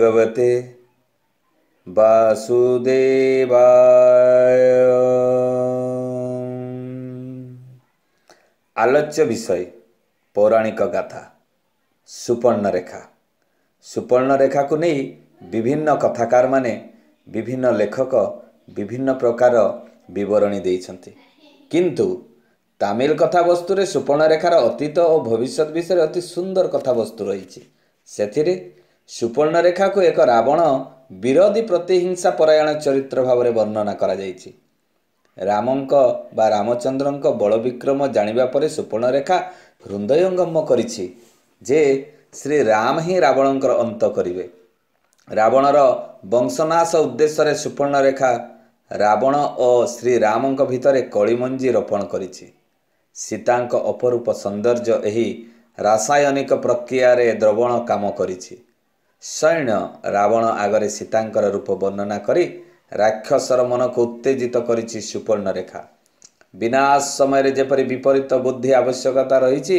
भगवते वासुदेवाय ଆଲୋଚ୍ୟ ବିଷୟ ପୌରାଣିକ ଗାଥା ସୁପର୍ଣ୍ଣରେଖା ସୁପର୍ଣ୍ଣରେଖାକୁ ନେଇ ବିଭିନ୍ନ କଥାକାରମାନେ ବିଭିନ୍ନ ଲେଖକ ବିଭିନ୍ନ ପ୍ରକାର ବିବରଣୀ ଦେଇଛନ୍ତି କିନ୍ତୁ ତାମିଲ କଥାବସ୍ତୁରେ ସୁପର୍ଣ୍ଣରେଖାର ଅତୀତ ଓ ଭବିଷ୍ୟତ ବିଷୟରେ ଅତି ସୁନ୍ଦର କଥାବସ୍ତୁ ରହିଛି ସେଥିରେ ସୁପର୍ଣ୍ଣରେଖାକୁ ଏକ ରାବଣ ବିରୋଧୀ ପ୍ରତିହିଂସା ପରାୟଣ ଚରିତ୍ର ଭାବରେ ବର୍ଣ୍ଣନା କରାଯାଇଛି ରାମଙ୍କ ବା ରାମଚନ୍ଦ୍ରଙ୍କ ବଳବିକ୍ରମ ଜାଣିବା ପରେ ସୁପର୍ଣ୍ଣରେଖା ହୃଦୟଙ୍ଗମ କରିଛି ଯେ ଶ୍ରୀରାମ ହିଁ ରାବଣଙ୍କର ଅନ୍ତ କରିବେ ରାବଣର ବଂଶନାଶ ଉଦ୍ଦେଶ୍ୟରେ ସୁପର୍ଣ୍ଣରେଖା ରାବଣ ଓ ଶ୍ରୀରାମଙ୍କ ଭିତରେ କଳିମଞ୍ଜି ରୋପଣ କରିଛି ସୀତାଙ୍କ ଅପରୂପ ସୌନ୍ଦର୍ଯ୍ୟ ଏହି ରାସାୟନିକ ପ୍ରକ୍ରିୟାରେ ଦ୍ରବଣ କାମ କରିଛି ସୈନ୍ୟ ରାବଣ ଆଗରେ ସୀତାଙ୍କର ରୂପ ବର୍ଣ୍ଣନା କରି ରାକ୍ଷସର ମନକୁ ଉତ୍ତେଜିତ କରିଛି ସୁପର୍ଣ୍ଣରେଖା ବିନାଶ ସମୟରେ ଯେପରି ବିପରୀତ ବୁଦ୍ଧି ଆବଶ୍ୟକତା ରହିଛି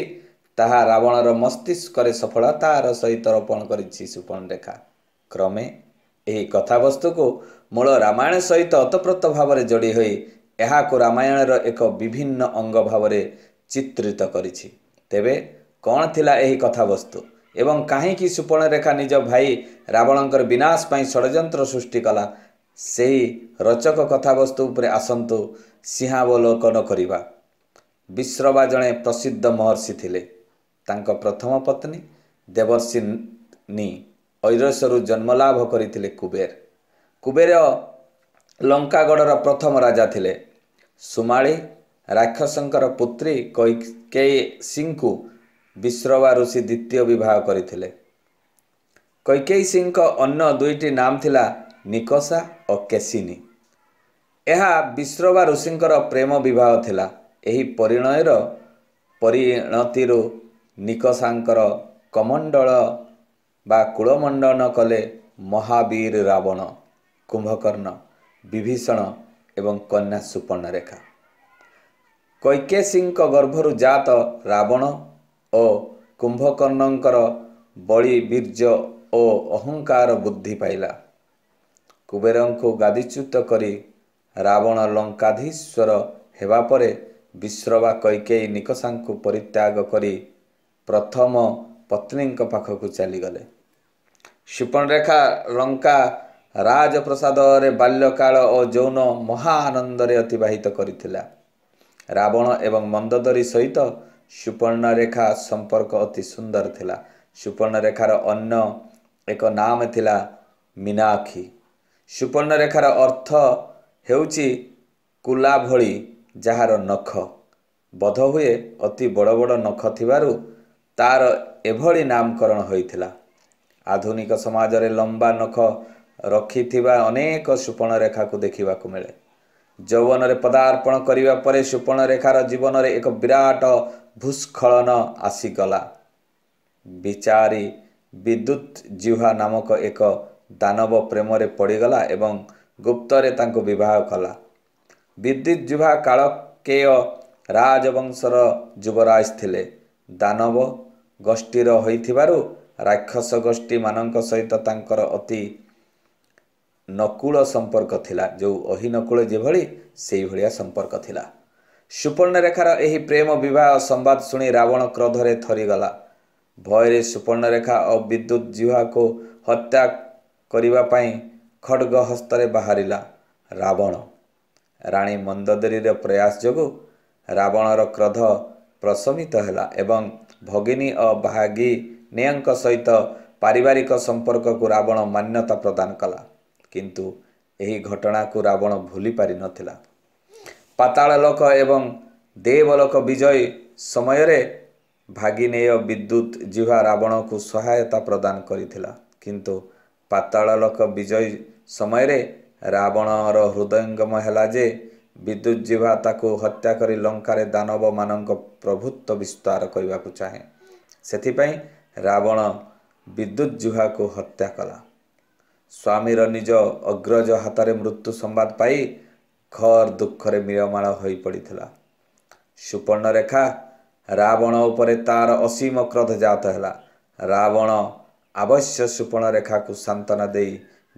ତାହା ରାବଣର ମସ୍ତିଷ୍କରେ ସଫଳତାର ସହିତ ରୋପଣ କରିଛି ସୁପର୍ଣ୍ଣରେଖା କ୍ରମେ ଏହି କଥାବସ୍ତୁକୁ ମୂଳ ରାମାୟଣ ସହିତ ଅତପ୍ରତ ଭାବରେ ଯୋଡ଼ି ହୋଇ ଏହାକୁ ରାମାୟଣର ଏକ ବିଭିନ୍ନ ଅଙ୍ଗ ଭାବରେ ଚିତ୍ରିତ କରିଛି ତେବେ କ'ଣ ଥିଲା ଏହି କଥାବସ୍ତୁ ଏବଂ କାହିଁକି ସୁପର୍ଣ୍ଣରେଖା ନିଜ ଭାଇ ରାବଣଙ୍କର ବିନାଶ ପାଇଁ ଷଡ଼ଯନ୍ତ୍ର ସୃଷ୍ଟି କଲା ସେହି ରଚକ କଥାବସ୍ତୁ ଉପରେ ଆସନ୍ତୁ ସିଂହାବଲୋକନ କରିବା ବିଶ୍ରବା ଜଣେ ପ୍ରସିଦ୍ଧ ମହର୍ଷି ଥିଲେ ତାଙ୍କ ପ୍ରଥମ ପତ୍ନୀ ଦେବର୍ଷିନୀ ଐରସରୁ ଜନ୍ମଲାଭ କରିଥିଲେ କୁବେର କୁବେର ଲଙ୍କାଗଡ଼ର ପ୍ରଥମ ରାଜା ଥିଲେ ସୁମାଳି ରାକ୍ଷସଙ୍କର ପୁତ୍ରୀ କୈକେଇ ସିଂଙ୍କୁ ବିଶ୍ରବା ଋଷି ଦ୍ୱିତୀୟ ବିବାହ କରିଥିଲେ କୈକେଇ ସିଂଙ୍କ ଅନ୍ୟ ଦୁଇଟି ନାମ ଥିଲା ନିକସା ଓ କେସିନୀ ଏହା ବିଶ୍ରବା ଋଷିଙ୍କର ପ୍ରେମ ବିବାହ ଥିଲା ଏହି ପରିଣୟର ପରିଣତିରୁ ନିକସାଙ୍କର କମଣ୍ଡଳ ବା କୁଳମଣ୍ଡନ କଲେ ମହାବୀର ରାବଣ କୁମ୍ଭକର୍ଣ୍ଣ ବିଭୀଷଣ ଏବଂ କନ୍ୟା ସୁପର୍ଣ୍ଣରେଖା କୈକେ ସିଂଙ୍କ ଗର୍ଭରୁ ଜାତ ରାବଣ ଓ କୁମ୍ଭକର୍ଣ୍ଣଙ୍କର ବଳି ବୀର୍ଯ୍ୟ ଓ ଅହଙ୍କାର ବୃଦ୍ଧି ପାଇଲା କୁବେରଙ୍କୁ ଗାଦିଚ୍ୟୁତ କରି ରାବଣ ଲଙ୍କାଧୀଶ୍ୱର ହେବା ପରେ ବିଶ୍ରବା କୈକେୟୀ ନିକଷାଙ୍କୁ ପରିତ୍ୟାଗ କରି ପ୍ରଥମ ପତ୍ନୀଙ୍କ ପାଖକୁ ଚାଲିଗଲେ କ୍ଷିପଣରେଖା ଲଙ୍କା ରାଜପ୍ରସାଦରେ ବାଲ୍ୟକାଳ ଓ ଯୌନ ମହା ଆନନ୍ଦରେ ଅତିବାହିତ କରିଥିଲା ରାବଣ ଏବଂ ମନ୍ଦୋଦରୀ ସହିତ ସୁପର୍ଣ୍ଣରେଖା ସମ୍ପର୍କ ଅତି ସୁନ୍ଦର ଥିଲା ସୁପର୍ଣ୍ଣରେଖାର ଅନ୍ୟ ଏକ ନାମ ଥିଲା ମିନାକ୍ଷୀ ସୁପର୍ଣ୍ଣରେଖାର ଅର୍ଥ ହେଉଛି କୁଲା ଭଳି ଯାହାର ନଖ ବଧ ହୁଏ ଅତି ବଡ଼ ବଡ଼ ନଖ ଥିବାରୁ ତା'ର ଏଭଳି ନାମକରଣ ହୋଇଥିଲା ଆଧୁନିକ ସମାଜରେ ଲମ୍ବା ନଖ ରଖିଥିବା ଅନେକ ସୁପର୍ଣ୍ଣରେଖାକୁ ଦେଖିବାକୁ ମିଳେ ଯୌବନରେ ପଦାର୍ପଣ କରିବା ପରେ ସୁପର୍ଣ୍ଣରେଖାର ଜୀବନରେ ଏକ ବିରାଟ ଭୂସ୍ଖଳନ ଆସିଗଲା ବିଚାରି ବିଦ୍ୟୁତ୍ ଜିହ୍ୱା ନାମକ ଏକ ଦାନବ ପ୍ରେମରେ ପଡ଼ିଗଲା ଏବଂ ଗୁପ୍ତରେ ତାଙ୍କୁ ବିବାହ କଲା ବିଦ୍ୟୁତ୍ ଜିହ୍ୱା କାଳକେୟ ରାଜବଂଶର ଯୁବରାଜ ଥିଲେ ଦାନବ ଗୋଷ୍ଠୀର ହୋଇଥିବାରୁ ରାକ୍ଷସ ଗୋଷ୍ଠୀମାନଙ୍କ ସହିତ ତାଙ୍କର ଅତି ନକୁଳ ସମ୍ପର୍କ ଥିଲା ଯେଉଁ ଅହିନକୁଳ ଯେଭଳି ସେଇଭଳିଆ ସମ୍ପର୍କ ଥିଲା ସୁପର୍ଣ୍ଣରେଖାର ଏହି ପ୍ରେମ ବିବାହ ସମ୍ବାଦ ଶୁଣି ରାବଣ କ୍ରୋଧରେ ଥରିଗଲା ଭୟରେ ସୁପର୍ଣ୍ଣରେଖା ଓ ବିଦ୍ୟୁତ୍ ଜିହ୍ୱାକୁ ହତ୍ୟା କରିବା ପାଇଁ ଖଡ଼ଗ ହସ୍ତରେ ବାହାରିଲା ରାବଣ ରାଣୀ ମନ୍ଦଦେରୀର ପ୍ରୟାସ ଯୋଗୁଁ ରାବଣର କ୍ରୋଧ ପ୍ରଶମିତ ହେଲା ଏବଂ ଭଗିନୀ ଓ ବାହାଗିନିଆଙ୍କ ସହିତ ପାରିବାରିକ ସମ୍ପର୍କକୁ ରାବଣ ମାନ୍ୟତା ପ୍ରଦାନ କଲା କିନ୍ତୁ ଏହି ଘଟଣାକୁ ରାବଣ ଭୁଲି ପାରିନଥିଲା ପାତାଳ ଲୋକ ଏବଂ ଦେବଲୋକ ବିଜୟୀ ସମୟରେ ଭାଗିନେୟ ବିଦ୍ୟୁତ୍ ଜିହ୍ୱା ରାବଣକୁ ସହାୟତା ପ୍ରଦାନ କରିଥିଲା କିନ୍ତୁ ପାତାଳ ଲୋକ ବିଜୟୀ ସମୟରେ ରାବଣର ହୃଦୟଙ୍ଗମ ହେଲା ଯେ ବିଦ୍ୟୁତ୍ ଜିହ୍ୱା ତାକୁ ହତ୍ୟା କରି ଲଙ୍କାରେ ଦାନବମାନଙ୍କ ପ୍ରଭୁତ୍ୱ ବିସ୍ତାର କରିବାକୁ ଚାହେଁ ସେଥିପାଇଁ ରାବଣ ବିଦ୍ୟୁତ୍ ଜୁହାକୁ ହତ୍ୟା କଲା ସ୍ୱାମୀର ନିଜ ଅଗ୍ରଜ ହାତରେ ମୃତ୍ୟୁ ସମ୍ବାଦ ପାଇ ଘର ଦୁଃଖରେ ମିଳମାଳ ହୋଇପଡ଼ିଥିଲା ସୁପର୍ଣ୍ଣରେଖା ରାବଣ ଉପରେ ତାର ଅସୀମ କ୍ରୋଧ ଜାତ ହେଲା ରାବଣ ଆବଶ୍ୟ ସୁପର୍ଣ୍ଣରେଖାକୁ ସାନ୍ତ୍ୱନା ଦେଇ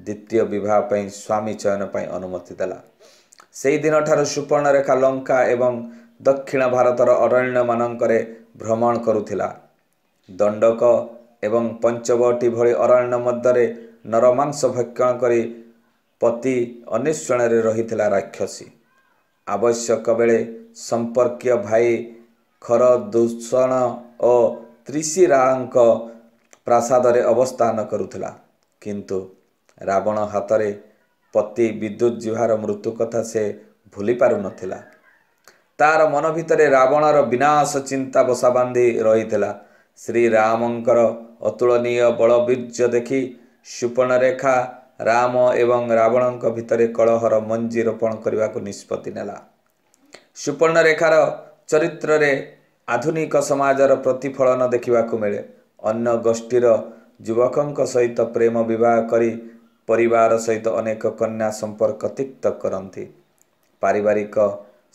ଦ୍ୱିତୀୟ ବିବାହ ପାଇଁ ସ୍ୱାମୀ ଚୟନ ପାଇଁ ଅନୁମତି ଦେଲା ସେହିଦିନଠାରୁ ସୁପର୍ଣ୍ଣରେଖା ଲଙ୍କା ଏବଂ ଦକ୍ଷିଣ ଭାରତର ଅରଣ୍ୟମାନଙ୍କରେ ଭ୍ରମଣ କରୁଥିଲା ଦଣ୍ଡକ ଏବଂ ପଞ୍ଚବଟି ଭଳି ଅରଣ୍ୟ ମଧ୍ୟରେ ନରମାଂସ ଭକ୍ଷଣ କରି ପତି ଅନେଷଣରେ ରହିଥିଲା ରାକ୍ଷସୀ ଆବଶ୍ୟକ ବେଳେ ସମ୍ପର୍କୀୟ ଭାଇ ଖର ଦୂଷଣ ଓ ତ୍ରିଶିରାଙ୍କ ପ୍ରାସାଦରେ ଅବସ୍ଥାନ କରୁଥିଲା କିନ୍ତୁ ରାବଣ ହାତରେ ପତି ବିଦ୍ୟୁତ୍ ଜୁହାର ମୃତ୍ୟୁ କଥା ସେ ଭୁଲି ପାରୁନଥିଲା ତାର ମନ ଭିତରେ ରାବଣର ବିନାଶ ଚିନ୍ତା ବସା ବାନ୍ଧି ରହିଥିଲା ଶ୍ରୀରାମଙ୍କର ଅତୁଳନୀୟ ବଳବୀର୍ଯ୍ୟ ଦେଖି ସୁପର୍ଣ୍ଣରେଖା ରାମ ଏବଂ ରାବଣଙ୍କ ଭିତରେ କଳହର ମଞ୍ଜି ରୋପଣ କରିବାକୁ ନିଷ୍ପତ୍ତି ନେଲା ସୁପର୍ଣ୍ଣରେଖାର ଚରିତ୍ରରେ ଆଧୁନିକ ସମାଜର ପ୍ରତିଫଳନ ଦେଖିବାକୁ ମିଳେ ଅନ୍ୟ ଗୋଷ୍ଠୀର ଯୁବକଙ୍କ ସହିତ ପ୍ରେମ ବିବାହ କରି ପରିବାର ସହିତ ଅନେକ କନ୍ୟା ସମ୍ପର୍କ ତିକ୍ତ କରନ୍ତି ପାରିବାରିକ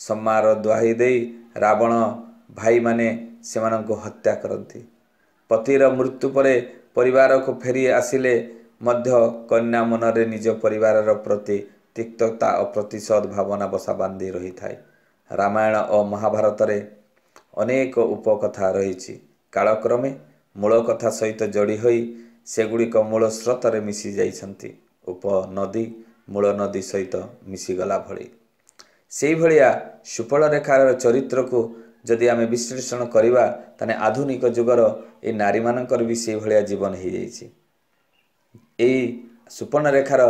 ସମ୍ମାର ଦୁହାଇ ଦେଇ ରାବଣ ଭାଇମାନେ ସେମାନଙ୍କୁ ହତ୍ୟା କରନ୍ତି ପତିର ମୃତ୍ୟୁ ପରେ ପରିବାରକୁ ଫେରି ଆସିଲେ ମଧ୍ୟ କନ୍ୟା ମନରେ ନିଜ ପରିବାରର ପ୍ରତି ତିକ୍ତତା ଓ ପ୍ରତିଶୋଧ ଭାବନା ବସା ବାନ୍ଧି ରହିଥାଏ ରାମାୟଣ ଓ ମହାଭାରତରେ ଅନେକ ଉପକଥା ରହିଛି କାଳକ୍ରମେ ମୂଳ କଥା ସହିତ ଯୋଡ଼ି ହୋଇ ସେଗୁଡ଼ିକ ମୂଳ ସ୍ରୋତରେ ମିଶିଯାଇଛନ୍ତି ଉପନଦୀ ମୂଳ ନଦୀ ସହିତ ମିଶିଗଲା ଭଳି ସେହିଭଳିଆ ରେଖାର ଚରିତ୍ରକୁ ଯଦି ଆମେ ବିଶ୍ଳେଷଣ କରିବା ତାହେଲେ ଆଧୁନିକ ଯୁଗର ଏ ନାରୀମାନଙ୍କର ବି ସେଇଭଳିଆ ଜୀବନ ହୋଇଯାଇଛି ଏଇ ସୁପର୍ଣ୍ଣରେଖାର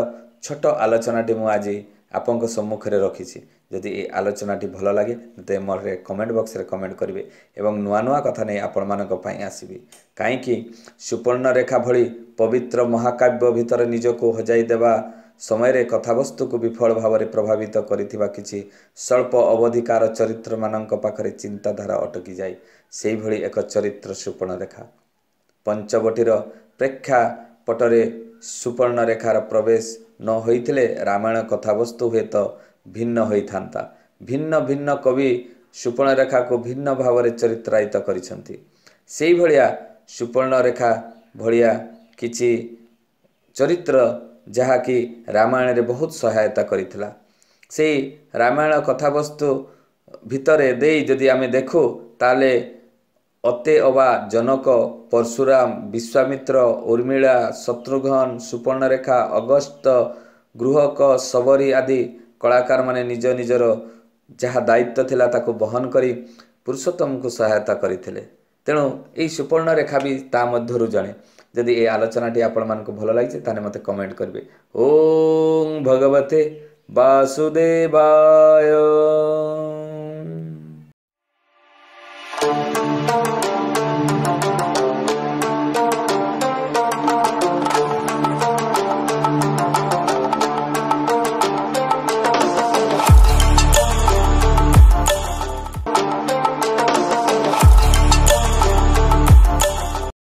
ଛୋଟ ଆଲୋଚନାଟି ମୁଁ ଆଜି ଆପଣଙ୍କ ସମ୍ମୁଖରେ ରଖିଛି ଯଦି ଏଇ ଆଲୋଚନାଟି ଭଲ ଲାଗେ ତେବେ ମୋରେ କମେଣ୍ଟ ବକ୍ସରେ କମେଣ୍ଟ କରିବେ ଏବଂ ନୂଆ ନୂଆ କଥା ନେଇ ଆପଣମାନଙ୍କ ପାଇଁ ଆସିବି କାହିଁକି ସୁପର୍ଣ୍ଣରେଖା ଭଳି ପବିତ୍ର ମହାକାବ୍ୟ ଭିତରେ ନିଜକୁ ହଜାଇ ଦେବା ସମୟରେ କଥାବସ୍ତୁକୁ ବିଫଳ ଭାବରେ ପ୍ରଭାବିତ କରିଥିବା କିଛି ସ୍ୱଳ୍ପ ଅବଧିକାର ଚରିତ୍ରମାନଙ୍କ ପାଖରେ ଚିନ୍ତାଧାରା ଅଟକି ଯାଏ ସେହିଭଳି ଏକ ଚରିତ୍ର ସୁପର୍ଣ୍ଣରେଖା ପଞ୍ଚବଟିର ପ୍ରେକ୍ଷାପଟରେ ସୁପର୍ଣ୍ଣରେଖାର ପ୍ରବେଶ ନ ହୋଇଥିଲେ ରାମାୟଣ କଥାବସ୍ତୁ ହୁଏତ ଭିନ୍ନ ହୋଇଥାନ୍ତା ଭିନ୍ନ ଭିନ୍ନ କବି ସୁପର୍ଣ୍ଣରେଖାକୁ ଭିନ୍ନ ଭାବରେ ଚରିତ୍ରାୟିତ କରିଛନ୍ତି ସେଇଭଳିଆ ସୁପର୍ଣ୍ଣରେଖା ଭଳିଆ କିଛି ଚରିତ୍ର ଯାହାକି ରାମାୟଣରେ ବହୁତ ସହାୟତା କରିଥିଲା ସେଇ ରାମାୟଣ କଥାବସ୍ତୁ ଭିତରେ ଦେଇ ଯଦି ଆମେ ଦେଖୁ ତାହେଲେ ଅତେ ଅବା ଜନକ ପରଶୁରାମ ବିଶ୍ୱାମିତ୍ର ଉର୍ମିଳା ଶତ୍ରୁଘ୍ନ ସୁପର୍ଣ୍ଣରେଖା ଅଗସ୍ତ ଗୃହକ ଶବରୀ ଆଦି କଳାକାରମାନେ ନିଜ ନିଜର ଯାହା ଦାୟିତ୍ୱ ଥିଲା ତାକୁ ବହନ କରି ପୁରୁଷୋତ୍ତମଙ୍କୁ ସହାୟତା କରିଥିଲେ ତେଣୁ ଏହି ସୁପର୍ଣ୍ଣରେଖା ବି ତା ମଧ୍ୟରୁ ଜଣେ ଯଦି ଏ ଆଲୋଚନାଟି ଆପଣମାନଙ୍କୁ ଭଲ ଲାଗିଛି ତାହେଲେ ମୋତେ କମେଣ୍ଟ କରିବେ ଓ ଭଗବତେ ବାସୁଦେବାୟ